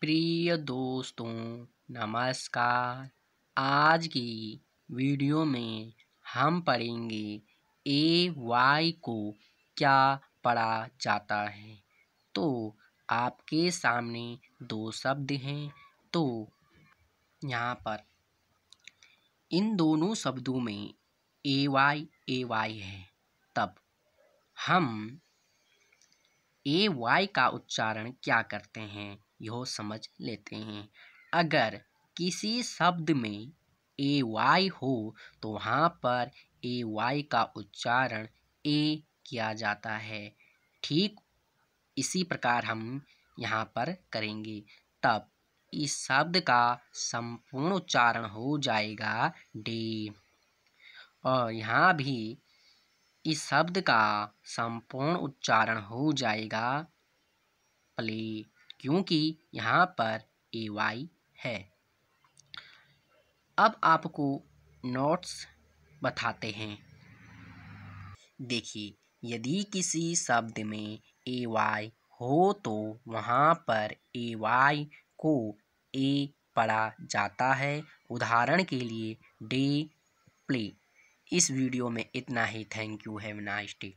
प्रिय दोस्तों नमस्कार आज की वीडियो में हम पढ़ेंगे ए वाई को क्या पढ़ा जाता है तो आपके सामने दो शब्द हैं तो यहाँ पर इन दोनों शब्दों में ए वाई ए वाई है तब हम ए वाई का उच्चारण क्या करते हैं यह समझ लेते हैं अगर किसी शब्द में ए वाई हो तो वहाँ पर ए वाई का उच्चारण ए किया जाता है ठीक इसी प्रकार हम यहाँ पर करेंगे तब इस शब्द का संपूर्ण उच्चारण हो जाएगा डे और यहाँ भी इस शब्द का संपूर्ण उच्चारण हो जाएगा प्ले क्योंकि यहाँ पर ए वाई है अब आपको नोट्स बताते हैं देखिए यदि किसी शब्द में ए वाई हो तो वहाँ पर ए वाई को ए पढ़ा जाता है उदाहरण के लिए डे प्ले इस वीडियो में इतना ही thank you have nice day